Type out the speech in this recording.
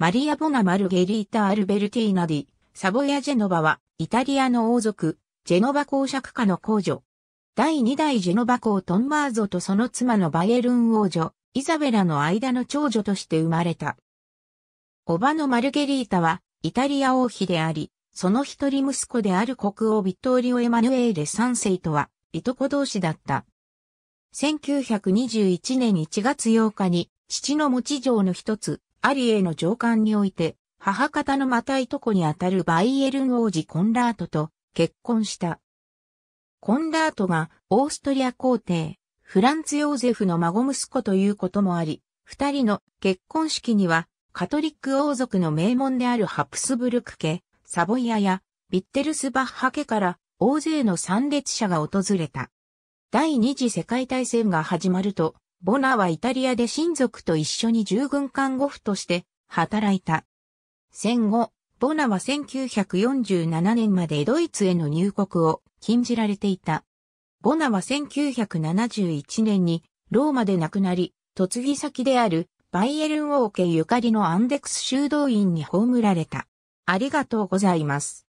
マリア・ボナ・マルゲリータ・アルベルティーナ・ディ、サボヤ・ジェノバは、イタリアの王族、ジェノバ公爵家の公女。第2代ジェノバ公トンマーゾとその妻のバイエルン王女、イザベラの間の長女として生まれた。叔母のマルゲリータは、イタリア王妃であり、その一人息子である国王ビットーリオ・エマヌエーレ3世とは、いとこ同士だった。1921年1月8日に、父の持ち城の一つ、アリエの上官において、母方のまたいとこにあたるバイエルン王子コンラートと結婚した。コンラートがオーストリア皇帝、フランツ・ヨーゼフの孫息子ということもあり、二人の結婚式にはカトリック王族の名門であるハプスブルク家、サボイアやビッテルスバッハ家から大勢の参列者が訪れた。第二次世界大戦が始まると、ボナはイタリアで親族と一緒に従軍看護婦として働いた。戦後、ボナは1947年までドイツへの入国を禁じられていた。ボナは1971年にローマで亡くなり、嫁ぎ先であるバイエルン王家ゆかりのアンデクス修道院に葬られた。ありがとうございます。